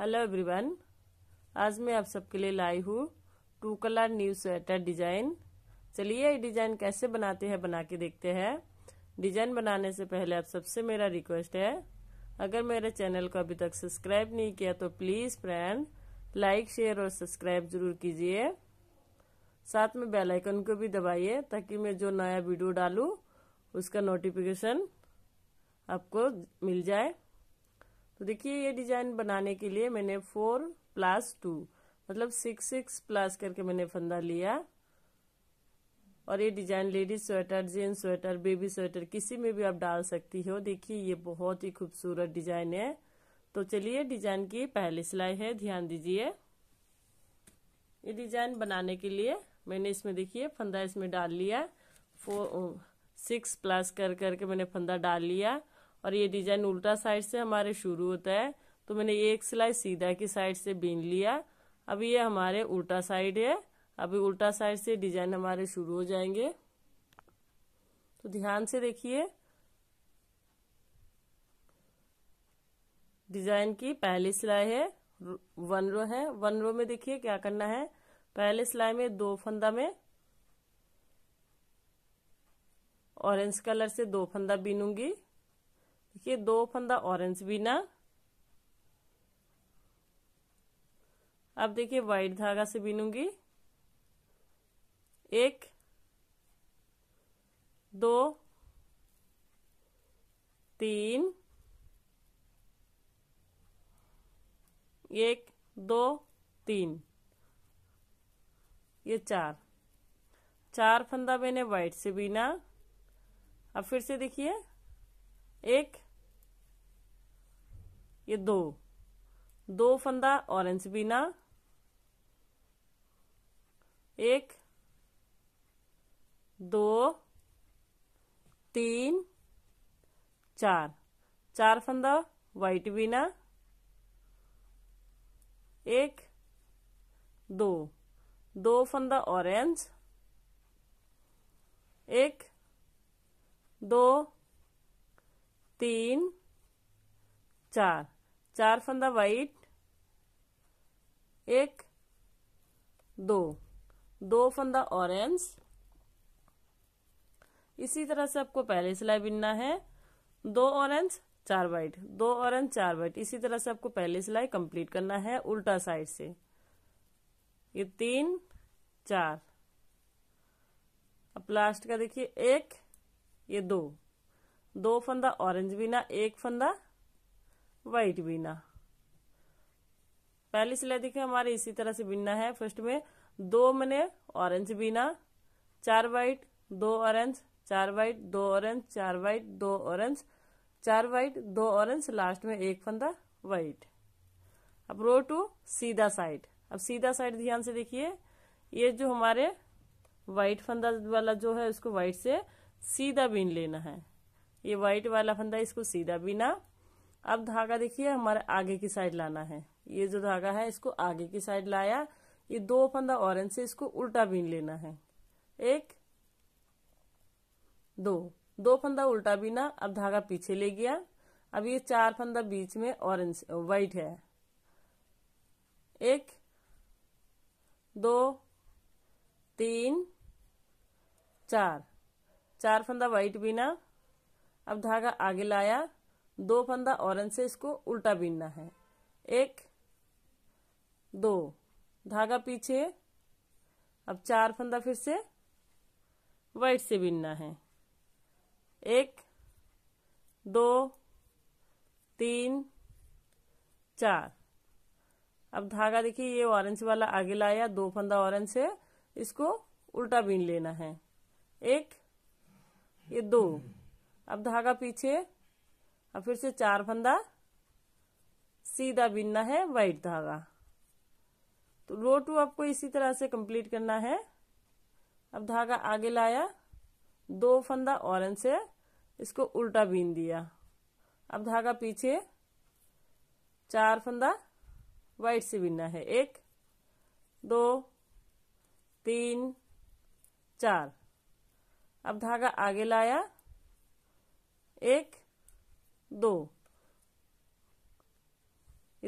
hello everyone आज मैं आप सबके लिए लाई हूँ two colour new sweater design चलिए ये डिजाइन कैसे बनाते हैं बना के देखते हैं डिजाइन बनाने से पहले आप सबसे मेरा रिक्वेस्ट है अगर मेरे चैनल को अभी तक सब्सक्राइब नहीं किया तो प्लीज फ्रेंड लाइक शेयर और सब्सक्राइब जरूर कीजिए साथ में बेल आइकन को भी दबाइए ताकि मैं जो नया वीडियो डालू उसका नोटिफिकेशन आपको मिल जाए तो देखिए ये डिजाइन बनाने के लिए मैंने फोर प्लस टू मतलब सिक्स सिक्स प्लस करके मैंने फंदा लिया और ये design ladies sweater gents sweater baby sweater किसी में भी आप डाल सकती हो देखिए ये बहुत ही खूबसूरत डिजाइन है तो चलिए डिजाइन की पहली सिलाई है ध्यान दीजिए ये डिजाइन बनाने के लिए मैंने इसमें देखिए फंदा इसमें डाल लिया फोर सिक्स प्लस कर करके मैंने फंदा डाल लिया और ये डिजाइन उल्टा साइड से हमारे शुरू होता है तो मैंने एक सिलाई सीधा की साइड से बीन लिया अब ये हमारे उल्टा साइड है अभी उल्टा साइड से डिजाइन हमारे शुरू हो जाएंगे तो ध्यान से देखिए डिजाइन की पहली सिलाई है वन रो है वन रो में देखिए क्या करना है पहले सिलाई में दो फंदा में ऑरेंज कलर से दो फंदा बीनूंगी देखिए दो फंदा ऑरेंज बिना अब देखिए वाइट धागा से बिनूंगी एक दो तीन एक दो तीन ये चार चार फंदा मैंने वाइट से बिना अब फिर से देखिए एक ये दो दो फंदा ऑरेंज बीना एक दो तीन चार चार फंदा वाइट बीना एक दो दो फंदा ऑरेंज एक दो तीन चार चार फंदा वाइट एक दो दो फंदा ऑरेंज इसी तरह से आपको पहले सिलाई बिनना है दो ऑरेंज चार वाइट दो ऑरेंज चार वाइट इसी तरह से आपको पहले सिलाई कंप्लीट करना है उल्टा साइड से ये तीन चार अब लास्ट का देखिए एक ये दो दो फंदा ऑरेंज बिना एक फंदा वाइट बीना पहली सिलाई देखिए हमारे इसी तरह से बीना है फर्स्ट में दो मैंने ऑरेंज बीना चार वाइट दो ऑरेंज चार वाइट दो ऑरेंज चार वाइट दो ऑरेंज चार वाइट दो ऑरेंज लास्ट में एक फंदा वाइट अब रो टू सीधा साइड अब सीधा साइड ध्यान से देखिए ये जो हमारे वाइट फंदा वाला जो है उसको वाइट से सीधा बीन लेना है ये वाइट वाला फंदा इसको सीधा बीना अब धागा देखिए हमारे आगे की साइड लाना है ये जो धागा है इसको आगे की साइड लाया ये दो फंदा ऑरेंज से इसको उल्टा बीन लेना है एक दो दो फंदा उल्टा बीना अब धागा पीछे ले गया अब ये चार फंदा बीच में ऑरेंज व्हाइट है एक दो तीन चार चार फंदा वाइट बीना अब धागा आगे लाया दो फंदा ऑरेंज से इसको उल्टा बीनना है एक दो धागा पीछे अब चार फंदा फिर से वाइट से बीनना है एक दो तीन चार अब धागा देखिए ये ऑरेंज वाला आगे लाया दो फंदा ऑरेंज से इसको उल्टा बीन लेना है एक ये दो अब धागा पीछे अब फिर से चार फंदा सीधा बिनना है वाइट धागा तो रो टू आपको इसी तरह से कंप्लीट करना है अब धागा आगे लाया दो फंदा ऑरेंज से इसको उल्टा बीन दिया अब धागा पीछे चार फंदा वाइट से बीनना है एक दो तीन चार अब धागा आगे लाया एक दो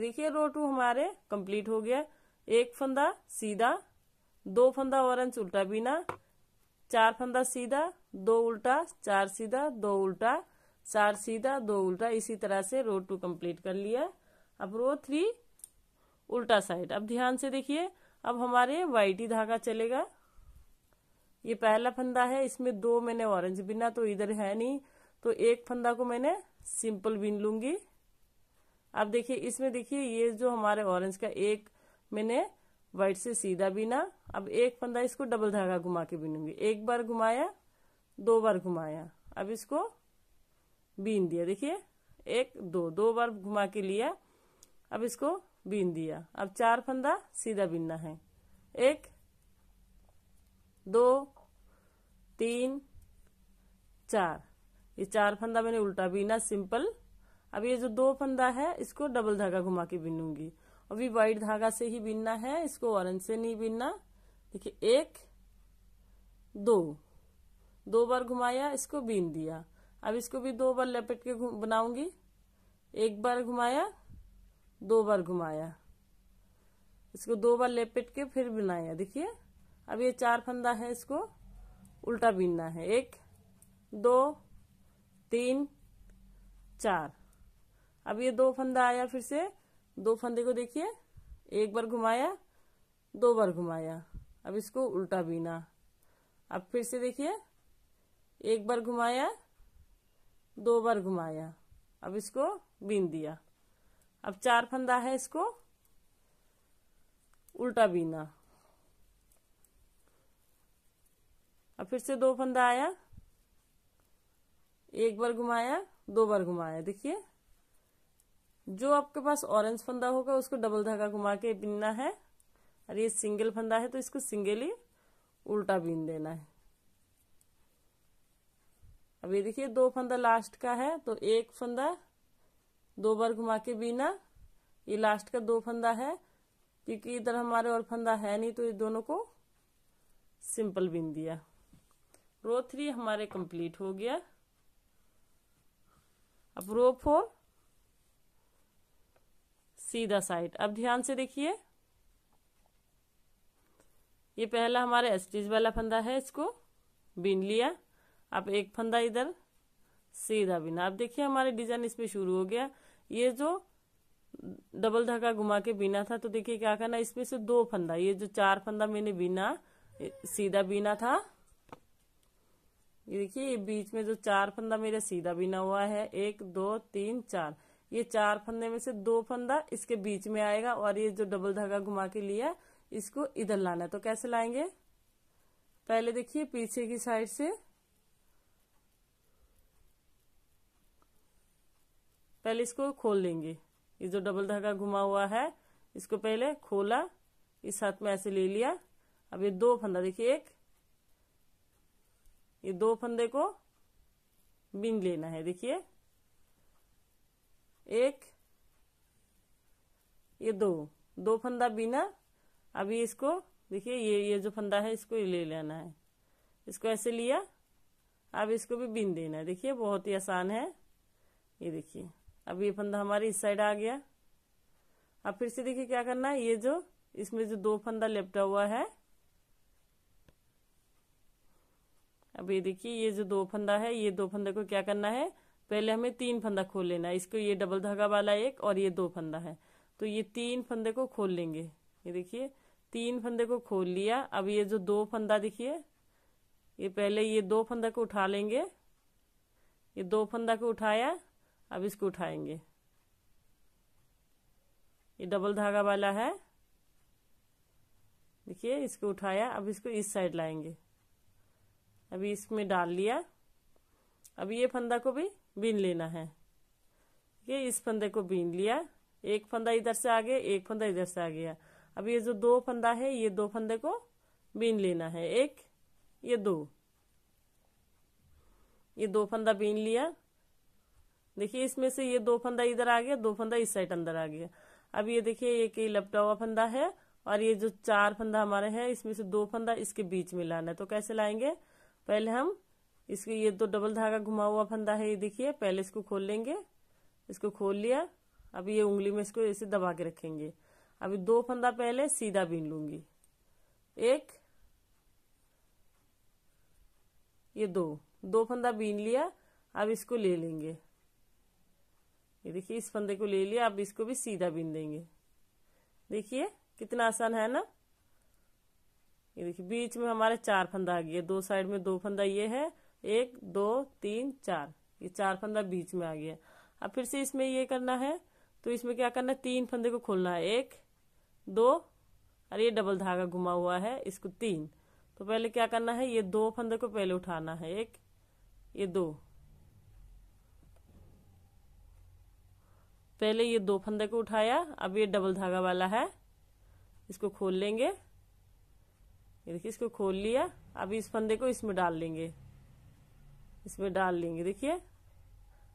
देखिए रो टू हमारे कंप्लीट हो गया एक फंदा सीधा दो फंदा ऑरेंज उल्टा बिना चार फंदा सीधा दो उल्टा चार सीधा दो उल्टा चार सीधा दो उल्टा इसी तरह से रो टू कंप्लीट कर लिया अब रो थ्री उल्टा साइड अब ध्यान से देखिए अब हमारे वाइटी धागा चलेगा ये पहला फंदा है इसमें दो मैंने ऑरेंज बिना तो इधर है नहीं तो एक फंदा को मैंने सिंपल बीन लूंगी अब देखिए इसमें देखिए ये जो हमारे ऑरेंज का एक मैंने व्हाइट से सीधा बीना अब एक फंदा इसको डबल धागा घुमा के बीनूंगी एक बार घुमाया दो बार घुमाया अब इसको बीन दिया देखिए एक दो दो बार घुमा के लिया अब इसको बीन दिया अब चार फंदा सीधा बीनना है एक दो तीन चार ये चार फंदा मैंने उल्टा बीना सिंपल अब ये जो दो फंदा है इसको डबल धागा घुमा के बीनूंगी अभी वाइट धागा से ही बीनना है इसको ऑरेंज से नहीं बीनना देखिए एक दो दो बार घुमाया इसको बीन दिया अब इसको भी दो बार लपेट के बनाऊंगी एक बार घुमाया दो बार घुमाया इसको दो बार लपेट के फिर बनाया देखिए अब ये चार फंदा है इसको उल्टा बीनना है एक दो तीन चार अब ये दो फंदा आया फिर से दो फंदे को देखिए एक बार घुमाया दो बार घुमाया अब इसको उल्टा बीना अब फिर से देखिए एक बार घुमाया दो बार घुमाया अब इसको बीन दिया अब चार फंदा है इसको उल्टा बीना अब फिर से दो फंदा आया एक बार घुमाया दो बार घुमाया देखिए जो आपके पास ऑरेंज फंदा होगा उसको डबल धागा घुमा के बिनना है और ये सिंगल फंदा है तो इसको सिंगल ही उल्टा बीन देना है अब ये देखिए दो फंदा लास्ट का है तो एक फंदा दो बार घुमा के बीना ये लास्ट का दो फंदा है क्योंकि इधर हमारे और फंदा है नहीं तो ये दोनों को सिंपल बीन दिया रो थ्री हमारे कंप्लीट हो गया अब रो फोर सीधा साइड अब ध्यान से देखिए ये पहला हमारा एसटीज वाला फंदा है इसको बिन लिया अब एक फंदा इधर सीधा बिना अब देखिए हमारे डिजाइन इसमें शुरू हो गया ये जो डबल धागा घुमा के बीना था तो देखिए क्या करना इसमें से दो फंदा ये जो चार फंदा मैंने बीना सीधा बीना था ये देखिए ये बीच में जो चार फंदा मेरा सीधा बिना हुआ है एक दो तीन चार ये चार फंदे में से दो फंदा इसके बीच में आएगा और ये जो डबल धागा घुमा के लिया इसको इधर लाना है तो कैसे लाएंगे पहले देखिए पीछे की साइड से पहले इसको खोल लेंगे ये जो डबल धागा घुमा हुआ है इसको पहले खोला इस हाथ में ऐसे ले लिया अब ये दो फंदा देखिए एक ये दो फंदे को बिन लेना है देखिए एक ये दो दो फंदा बिना अभी इसको देखिए ये ये जो फंदा है इसको ले लेना है इसको ऐसे लिया अब इसको भी बिन देना है देखिए बहुत ही आसान है ये देखिए अब ये फंदा हमारे इस साइड आ गया अब फिर से देखिए क्या करना है ये जो इसमें जो दो फंदा लेपटा हुआ है अब ये देखिए ये जो दो फंदा है ये दो फंदे को क्या करना है पहले हमें तीन फंदा खोल लेना है इसको ये डबल धागा वाला एक और ये दो फंदा है तो ये तीन फंदे को खोल लेंगे ये देखिए तीन फंदे को खोल लिया अब ये जो दो फंदा देखिए ये पहले ये दो फंदा को उठा लेंगे ये दो फंदा को उठाया अब इसको उठाएंगे ये डबल धागा वाला है देखिए इसको उठाया अब इसको इस साइड लाएंगे अभी इसमें डाल लिया अभी ये फंदा को भी बीन लेना है ये इस फंदे को बीन लिया एक फंदा इधर से आ गया एक फंदा इधर से आ गया अब ये जो दो फंदा है ये दो फंदे को बीन लेना है एक ये दो ये दो फंदा बीन लिया देखिए इसमें से ये दो फंदा इधर आ गया दो फंदा इस साइड अंदर आ गया अब ये देखिए ये कहीं लपटा हुआ फंदा है और ये जो चार फंदा हमारे है इसमें से दो फंदा इसके बीच में लाना है तो कैसे लाएंगे पहले हम इसके ये तो डबल धागा घुमा हुआ फंदा है ये देखिए पहले इसको खोल लेंगे इसको खोल लिया अब ये उंगली में इसको ऐसे दबा के रखेंगे अभी दो फंदा पहले सीधा बीन लूंगी एक ये दो दो फंदा बीन लिया अब इसको ले लेंगे ये देखिए इस फंदे को ले लिया अब इसको भी सीधा बीन देंगे देखिए कितना आसान है ना ये देखिए बीच में हमारे चार फंदा आ गया दो साइड में दो फंदा ये है एक दो तीन चार ये चार फंदा बीच में आ गया अब फिर से इसमें ये करना है तो इसमें क्या करना है तीन फंदे को खोलना है एक दो और ये डबल धागा घुमा हुआ है इसको तीन तो पहले क्या करना है ये दो फंदे को पहले उठाना है एक ये दो पहले ये दो फंदे को उठाया अब ये डबल धागा वाला है इसको खोल लेंगे ये देखिए इसको खोल लिया अब इस फंदे को इसमें डाल लेंगे इसमें डाल लेंगे देखिए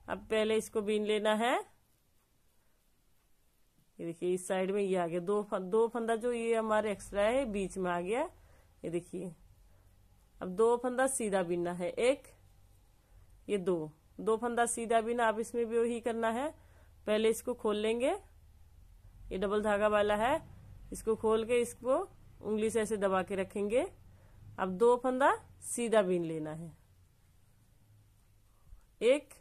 अब पहले इसको बीन लेना है ये देखिए इस साइड में ये आ गया दो फन, दो फंदा जो ये हमारे एक्स्ट्रा है बीच में आ गया ये देखिए अब दो फंदा सीधा बीनना है एक ये दो दो फंदा सीधा बीना आप इसमें भी वही करना है पहले इसको खोल लेंगे ये डबल धागा वाला है इसको खोल के इसको उंगली से ऐसे दबा के रखेंगे अब दो फंदा सीधा बीन लेना है एक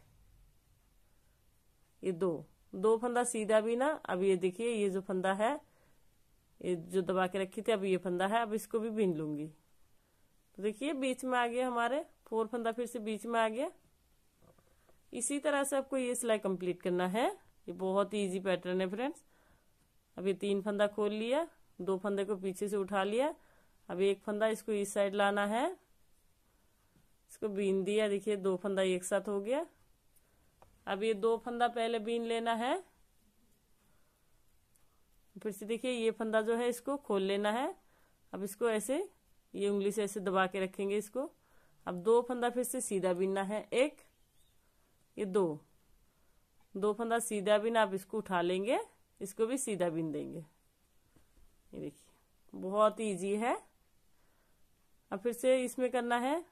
ये दो दो फंदा सीधा बीना अब ये देखिए ये जो फंदा है ये जो दबा के रखी थी अब ये फंदा है अब इसको भी बीन लूंगी तो देखिए बीच में आ गया हमारे फोर फंदा फिर से बीच में आ गया इसी तरह से आपको ये सिलाई कंप्लीट करना है ये बहुत ही इजी पैटर्न है फ्रेंड्स अभी तीन फंदा खोल लिया दो फंदे को पीछे से उठा लिया अब एक फंदा इसको इस साइड लाना है इसको बीन दिया देखिए दो फंदा एक साथ हो गया अब ये दो फंदा पहले बीन लेना है फिर से देखिए ये फंदा जो है इसको खोल लेना है अब इसको ऐसे ये उंगली से ऐसे दबा के रखेंगे इसको अब दो फंदा फिर से सीधा बीनना है एक ये दो दो फंदा सीधा बीन आप इसको उठा लेंगे इसको भी सीधा बीन देंगे ये देखिए बहुत इजी है अब फिर से इसमें करना है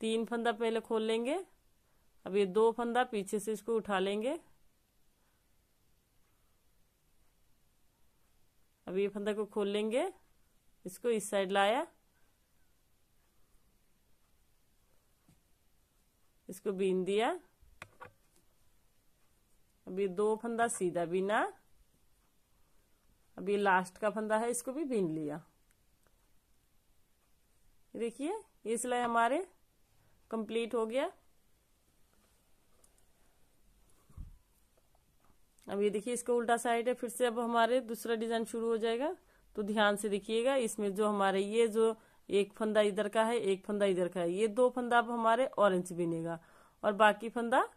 तीन फंदा पहले खोल लेंगे अब ये दो फंदा पीछे से इसको उठा लेंगे अब ये फंदा को खोल लेंगे इसको इस साइड लाया इसको बीन दिया अब ये दो फंदा सीधा बीना अब ये लास्ट का फंदा है इसको भी बीन लिया देखिए ये सिलाई हमारे कंप्लीट हो गया अब ये देखिए इसका उल्टा साइड है फिर से अब हमारे दूसरा डिजाइन शुरू हो जाएगा तो ध्यान से देखिएगा इसमें जो हमारे ये जो एक फंदा इधर का है एक फंदा इधर का है ये दो फंदा अब हमारे ऑरेंज बिनेगा और बाकी फंदा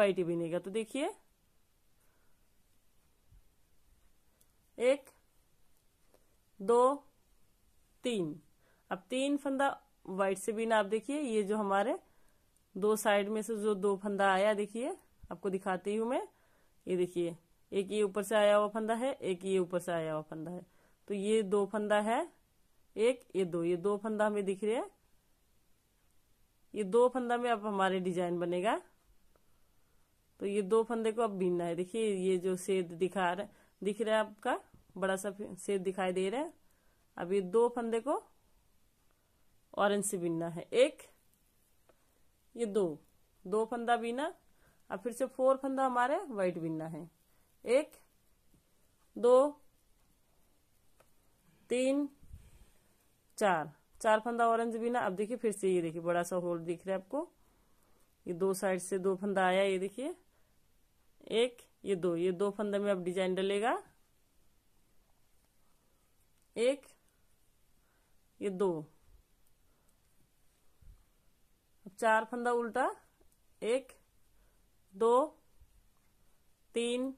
वाइट बिनेगा तो देखिए एक दो तीन अब तीन फंदा व्हाइट से ना आप देखिए ये जो हमारे दो साइड में से जो दो फंदा आया देखिए आपको दिखाती हूं मैं ये देखिए एक ये ऊपर से आया हुआ फंदा है एक ये ऊपर से आया हुआ फंदा है तो ये दो फंदा है एक ये दो ये दो फंदा हमें दिख रहे हैं ये दो फंदा में अब हमारे डिजाइन बनेगा तो ये दो फंदे को अब बीनना है देखिए ये जो सेद दिखा रहे दिख रहा है आपका बड़ा सा सेप दिखाई दे रहा है अब ये दो फंदे को ऑरेंज से बीनना है एक ये दो दो फंदा बीना अब फिर से फोर फंदा हमारे व्हाइट बीनना है एक दो तीन चार चार फंदा ऑरेंज बीना अब देखिए फिर से ये देखिए बड़ा सा होल दिख रहा है आपको ये दो साइड से दो फंदा आया ये देखिए एक ये दो ये दो फंदे में अब डिजाइन डलेगा एक ये दो चार फंदा उल्टा एक दो तीन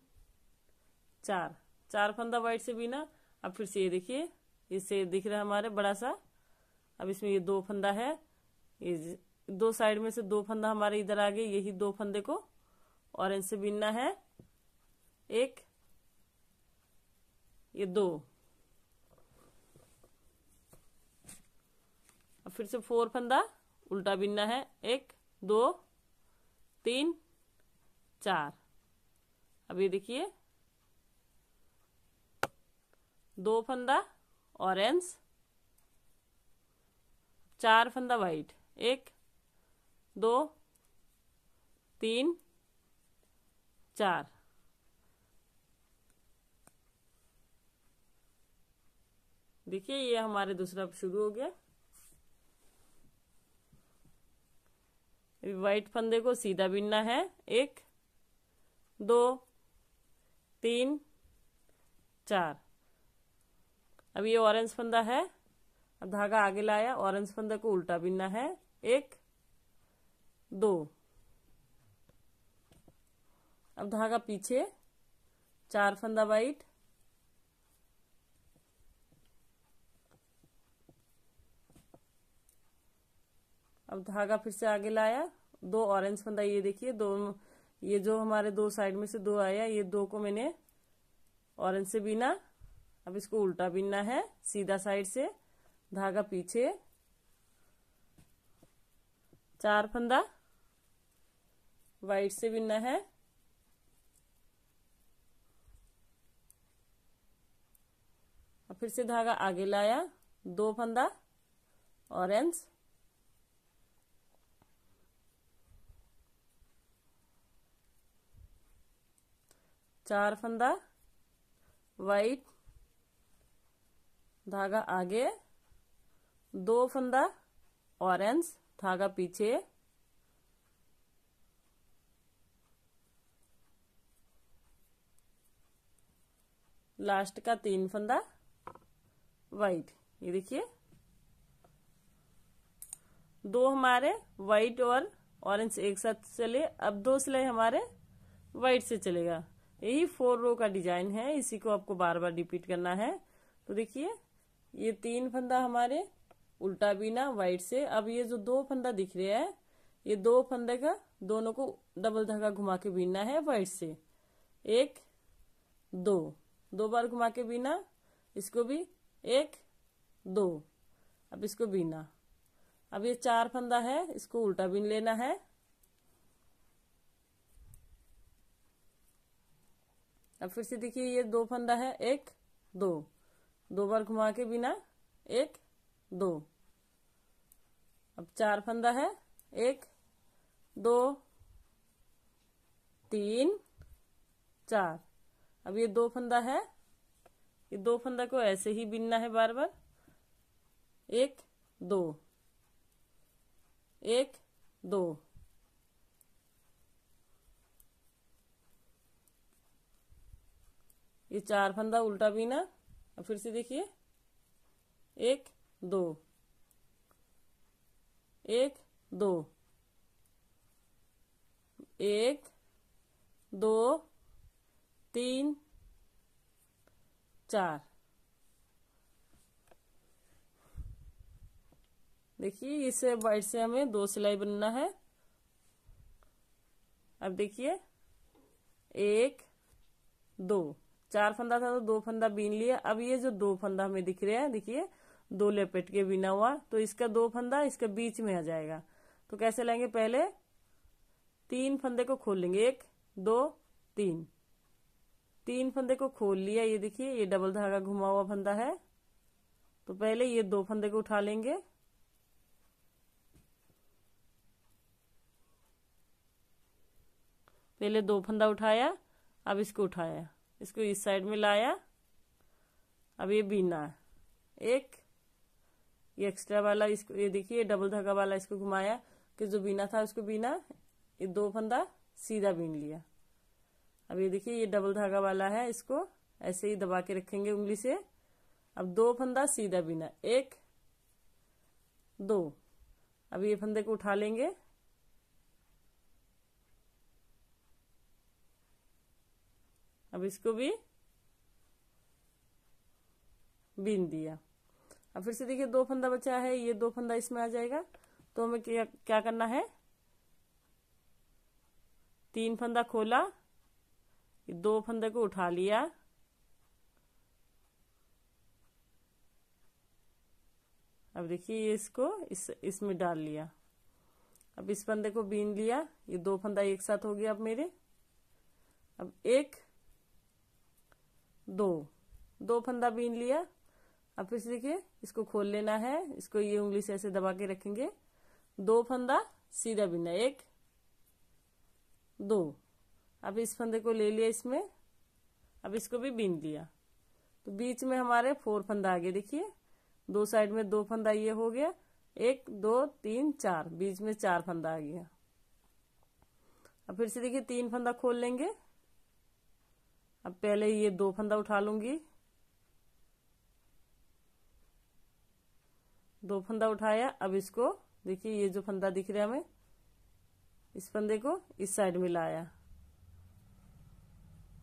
चार चार फंदा वाइट से बिना अब फिर से ये देखिए इससे दिख रहा है हमारे बड़ा सा अब इसमें ये दो फंदा है ये दो साइड में से दो फंदा हमारे इधर आ गए यही दो फंदे को ऑरेंज से बीनना है एक ये दो अब फिर से फोर फंदा उल्टा बीनना है एक दो तीन चार अब ये देखिए दो फंदा ऑरेंज चार फंदा वाइट एक दो तीन चार देखिए ये हमारे दूसरा शुरू हो गया व्हाइट फंदे को सीधा बिनना है एक दो तीन चार अब ये ऑरेंज फंदा है अब धागा आगे लाया ऑरेंज फंदे को उल्टा बिनना है एक दो अब धागा पीछे चार फंदा वाइट अब धागा फिर से आगे लाया दो ऑरेंज फंदा ये देखिए दो ये जो हमारे दो साइड में से दो आया ये दो को मैंने ऑरेंज से बीना अब इसको उल्टा बीनना है सीधा साइड से धागा पीछे चार फंदा वाइट से बीनना है फिर से धागा आगे लाया दो फंदा ऑरेंज चार फंदा वाइट धागा आगे दो फंदा ऑरेंज धागा पीछे लास्ट का तीन फंदा वाइट ये देखिए दो हमारे वाइट और ऑरेंज एक साथ चले अब दो सिलाई हमारे वाइट से चलेगा यही फोर रो का डिजाइन है इसी को आपको बार बार रिपीट करना है तो देखिए ये तीन फंदा हमारे उल्टा बीना वाइट से अब ये जो दो फंदा दिख रहा है ये दो फंदे का दोनों को डबल धागा घुमा के बीनना है वाइट से एक दो दो बार घुमा के बीना इसको भी एक दो अब इसको बीना अब ये चार फंदा है इसको उल्टा बीन लेना है अब फिर से देखिए ये दो फंदा है एक दो दो बार घुमा के बिना एक दो अब चार फंदा है एक दो तीन चार अब ये दो फंदा है ये दो फंदा को ऐसे ही बिनना है बार बार एक दो एक दो ये चार फंदा उल्टा बीना अब फिर से देखिए एक दो एक दो एक दो तीन चार देखिए इसे वाइट से हमें दो सिलाई बनना है अब देखिए एक दो चार फंदा था तो दो फंदा बीन लिया अब ये जो दो फंदा हमें दिख रहे हैं देखिए दो लेपेट के बीना हुआ तो इसका दो फंदा इसके बीच में आ जाएगा तो कैसे लेंगे पहले तीन फंदे को खोल लेंगे एक दो तीन तीन फंदे को खोल लिया ये देखिए ये डबल धागा घुमा हुआ फंदा है तो पहले ये दो फंदे को उठा लेंगे पहले दो फंदा उठाया अब इसको उठाया इसको इस साइड में लाया अब ये बीना एक ये एक्स्ट्रा वाला इसको ये देखिए डबल धागा वाला इसको घुमाया कि जो बीना था उसको बीना ये दो फंदा सीधा बीन लिया अब ये देखिए ये डबल धागा वाला है इसको ऐसे ही दबा के रखेंगे उंगली से अब दो फंदा सीधा बिना एक दो अब ये फंदे को उठा लेंगे अब इसको भी बीन दिया अब फिर से देखिए दो फंदा बचा है ये दो फंदा इसमें आ जाएगा तो हमें क्या क्या करना है तीन फंदा खोला दो फंदे को उठा लिया अब देखिए ये इसको इस इसमें डाल लिया अब इस फंदे को बीन लिया ये दो फंदा एक साथ हो गया अब मेरे अब एक दो दो फंदा बीन लिया अब फिर से देखिए इसको खोल लेना है इसको ये उंगली से ऐसे दबा के रखेंगे दो फंदा सीधा बीना एक दो अब इस फंदे को ले लिया इसमें अब इसको भी बीन लिया तो बीच में हमारे फोर फंदा आ गया देखिए दो साइड में दो फंदा ये हो गया एक दो तीन चार बीच में चार फंदा आ गया अब फिर से देखिए तीन फंदा खोल लेंगे अब पहले ये दो फंदा उठा लूंगी दो फंदा उठाया अब इसको देखिए ये जो फंदा दिख रहा है हमें इस फंदे को इस साइड में लाया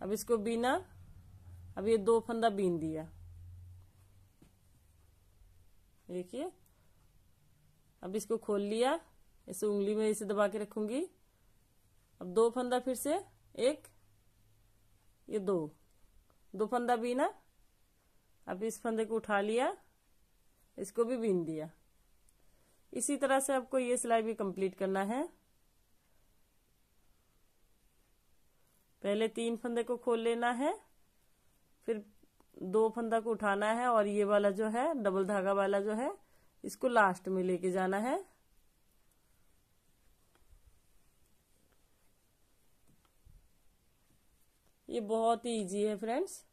अब इसको बीना अब ये दो फंदा बीन दिया देखिए अब इसको खोल लिया इसे उंगली में इसे दबा के रखूंगी अब दो फंदा फिर से एक ये दो दो फंदा बीना अब इस फंदे को उठा लिया इसको भी बीन दिया इसी तरह से आपको ये सिलाई भी कंप्लीट करना है पहले तीन फंदे को खोल लेना है फिर दो फंदा को उठाना है और ये वाला जो है डबल धागा वाला जो है इसको लास्ट में लेके जाना है ये बहुत ही इजी है फ्रेंड्स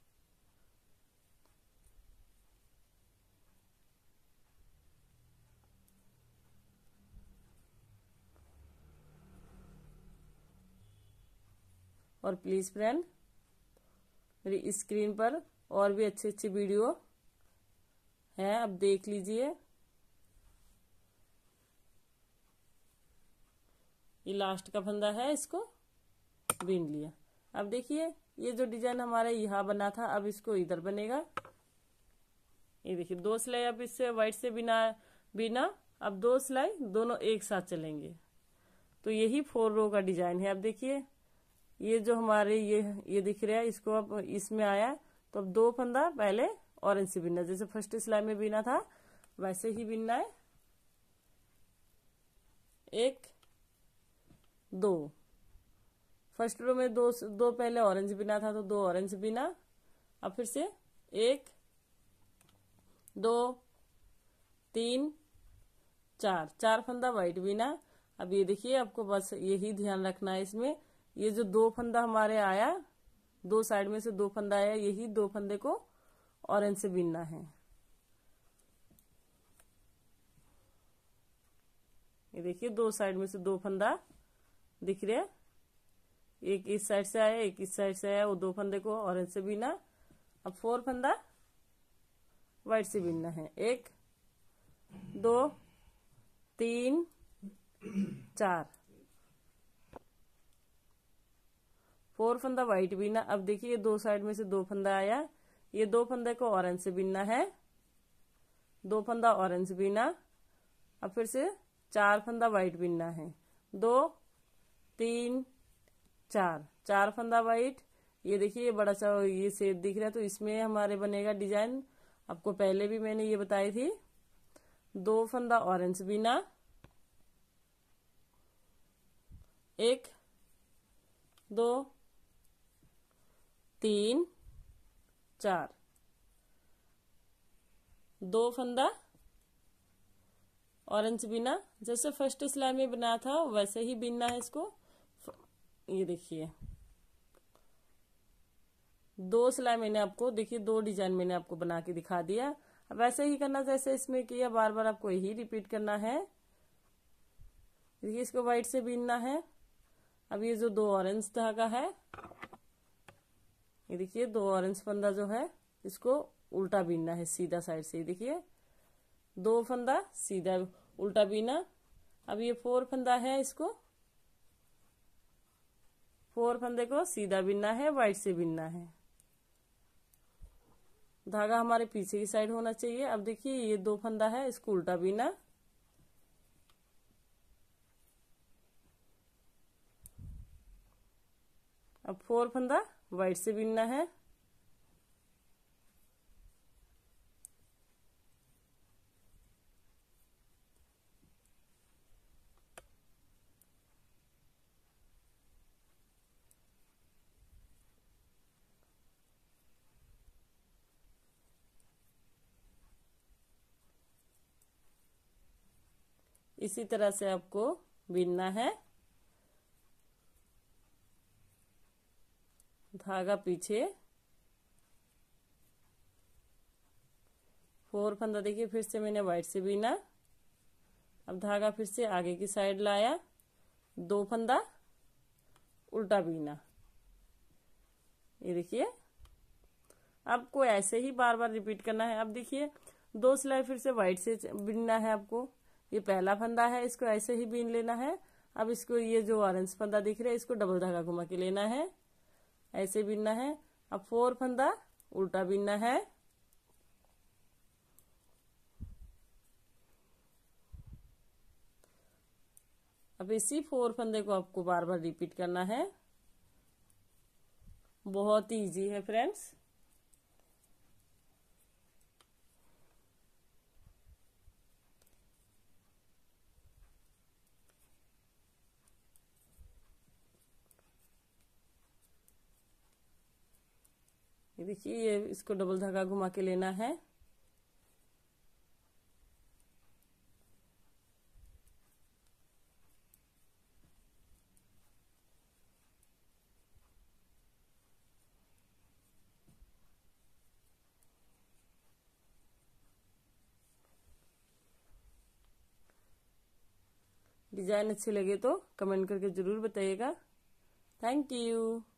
और प्लीज फ्रेंड मेरी स्क्रीन पर और भी अच्छे अच्छे वीडियो हैं अब देख लीजिए ये लास्ट का फंदा है इसको बीन लिया अब देखिए ये जो डिजाइन हमारा यहाँ बना था अब इसको इधर बनेगा ये देखिए दो सिलाई अब इससे व्हाइट से बिना बिना अब दो सिलाई दोनों एक साथ चलेंगे तो यही फोर रो का डिजाइन है अब देखिए ये जो हमारे ये ये दिख रहा है इसको अब इसमें आया तो अब दो फंदा पहले ऑरेंज से बिनना जैसे फर्स्ट सिलाई में बिना था वैसे ही बिनना है एक दो फर्स्ट रो में दो दो पहले ऑरेंज बिना था तो दो ऑरेंज बिना अब फिर से एक दो तीन चार चार फंदा व्हाइट बिना अब ये देखिए आपको बस यही ध्यान रखना है इसमें ये जो दो फंदा हमारे आया दो साइड में से दो फंदा आया यही दो फंदे को ऑरेंज से बीनना है ये देखिए दो साइड में से दो फंदा दिख रहे एक इस साइड से आया एक इस साइड से आया वो दो फंदे को ऑरेंज से बीना अब फोर फंदा व्हाइट से बीनना है एक दो तीन चार फोर फंदा व्हाइट बीना अब देखिए ये दो साइड में से दो फंदा आया ये दो फंदे को ऑरेंज से बीनना है दो फंदा ऑरेंज बीना अब फिर से चार फंदा व्हाइट बीनना है दो तीन चार चार फंदा वाइट ये देखिए ये बड़ा सा ये सेब दिख रहा है तो इसमें हमारे बनेगा डिजाइन आपको पहले भी मैंने ये बताई थी दो फंदा ऑरेंज बीना एक दो तीन चार दो फंदा ऑरेंज बिना जैसे फर्स्ट सिलाई में बनाया था वैसे ही बिनना है इसको ये देखिए दो सिलाई मैंने आपको देखिए दो डिजाइन मैंने आपको बना के दिखा दिया अब ऐसे ही करना जैसे इसमें किया बार बार आपको यही रिपीट करना है देखिए इसको व्हाइट से बीनना है अब ये जो दो ऑरेंज धागा है ये देखिए दो ऑरेंज फंदा जो है इसको उल्टा बीनना है सीधा साइड से देखिए दो फंदा सीधा उल्टा बीना अब ये फोर फंदा है इसको फोर फंदे को सीधा बिनना है वाइट से बीनना है धागा हमारे पीछे की साइड होना चाहिए अब देखिए ये दो फंदा है इसको उल्टा बीना अब फोर फंदा वाइट से बीनना है इसी तरह से आपको बीनना है धागा पीछे फोर फंदा देखिए फिर से मैंने व्हाइट से बीना अब धागा फिर से आगे की साइड लाया दो फंदा उल्टा बीना ये देखिए आपको ऐसे ही बार बार रिपीट करना है अब देखिए दो सिलाई फिर से व्हाइट से बीनना है आपको ये पहला फंदा है इसको ऐसे ही बीन लेना है अब इसको ये जो ऑरेंज फंदा दिख रहा है इसको डबल धागा घुमा के लेना है ऐसे बिनना है अब फोर फंदा उल्टा बिनना है अब इसी फोर फंदे को आपको बार बार रिपीट करना है बहुत इजी है फ्रेंड्स देखिए ये इसको डबल धागा घुमा के लेना है डिज़ाइन अच्छे लगे तो कमेंट करके ज़रूर बताइएगा थैंक यू